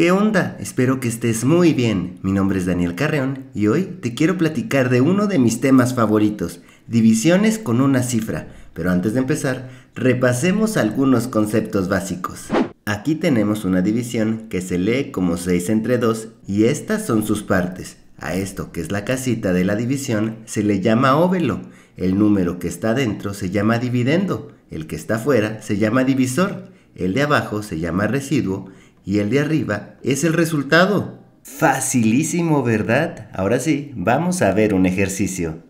¿Qué onda? Espero que estés muy bien. Mi nombre es Daniel Carreón y hoy te quiero platicar de uno de mis temas favoritos, divisiones con una cifra. Pero antes de empezar, repasemos algunos conceptos básicos. Aquí tenemos una división que se lee como 6 entre 2 y estas son sus partes. A esto que es la casita de la división se le llama óvelo. El número que está dentro se llama dividendo, el que está fuera se llama divisor, el de abajo se llama residuo y el de arriba es el resultado. Facilísimo, ¿verdad? Ahora sí, vamos a ver un ejercicio.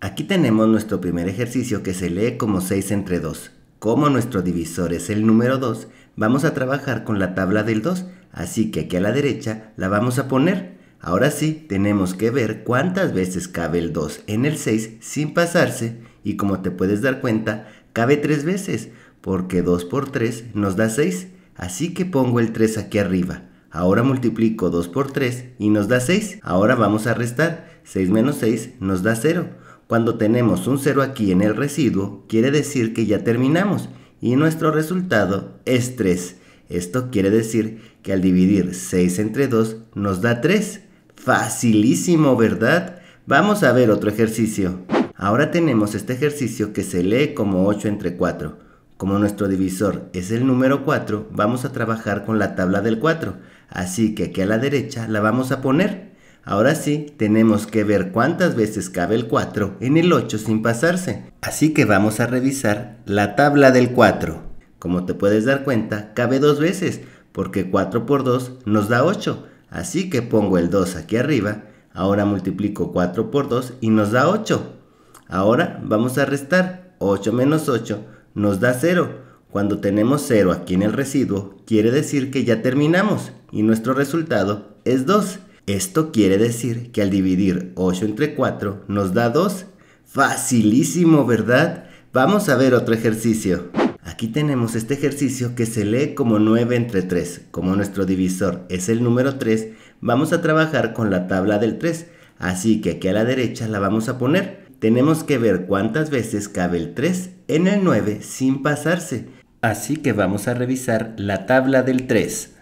Aquí tenemos nuestro primer ejercicio que se lee como 6 entre 2. Como nuestro divisor es el número 2, vamos a trabajar con la tabla del 2, así que aquí a la derecha la vamos a poner. Ahora sí, tenemos que ver cuántas veces cabe el 2 en el 6 sin pasarse y como te puedes dar cuenta, cabe 3 veces, porque 2 por 3 nos da 6. Así que pongo el 3 aquí arriba. Ahora multiplico 2 por 3 y nos da 6. Ahora vamos a restar. 6 menos 6 nos da 0. Cuando tenemos un 0 aquí en el residuo, quiere decir que ya terminamos y nuestro resultado es 3. Esto quiere decir que al dividir 6 entre 2 nos da 3. Facilísimo, ¿verdad? Vamos a ver otro ejercicio. Ahora tenemos este ejercicio que se lee como 8 entre 4. Como nuestro divisor es el número 4, vamos a trabajar con la tabla del 4, así que aquí a la derecha la vamos a poner. Ahora sí, tenemos que ver cuántas veces cabe el 4 en el 8 sin pasarse. Así que vamos a revisar la tabla del 4. Como te puedes dar cuenta, cabe dos veces, porque 4 por 2 nos da 8. Así que pongo el 2 aquí arriba, ahora multiplico 4 por 2 y nos da 8. Ahora vamos a restar 8 menos 8, nos da 0, Cuando tenemos 0 aquí en el residuo, quiere decir que ya terminamos y nuestro resultado es 2. Esto quiere decir que al dividir 8 entre 4 nos da 2. Facilísimo, ¿verdad? Vamos a ver otro ejercicio. Aquí tenemos este ejercicio que se lee como 9 entre 3. Como nuestro divisor es el número 3, vamos a trabajar con la tabla del 3. Así que aquí a la derecha la vamos a poner tenemos que ver cuántas veces cabe el 3 en el 9 sin pasarse. Así que vamos a revisar la tabla del 3.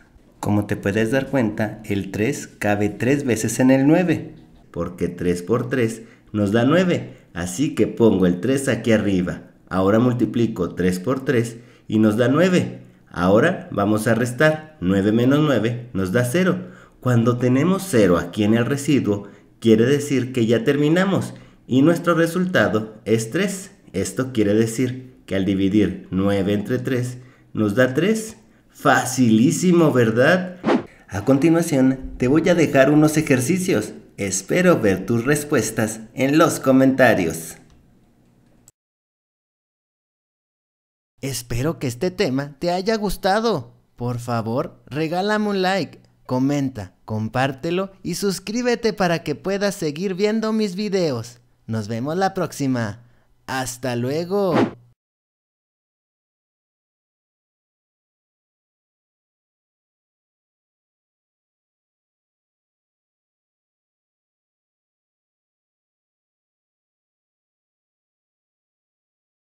Como te puedes dar cuenta, el 3 cabe 3 veces en el 9, porque 3 por 3 nos da 9, así que pongo el 3 aquí arriba. Ahora multiplico 3 por 3 y nos da 9. Ahora vamos a restar 9 menos 9 nos da 0. Cuando tenemos 0 aquí en el residuo, quiere decir que ya terminamos y nuestro resultado es 3. Esto quiere decir que al dividir 9 entre 3 nos da 3. Facilísimo, ¿verdad? A continuación te voy a dejar unos ejercicios. Espero ver tus respuestas en los comentarios. Espero que este tema te haya gustado. Por favor, regálame un like, comenta, compártelo y suscríbete para que puedas seguir viendo mis videos. Nos vemos la próxima. Hasta luego.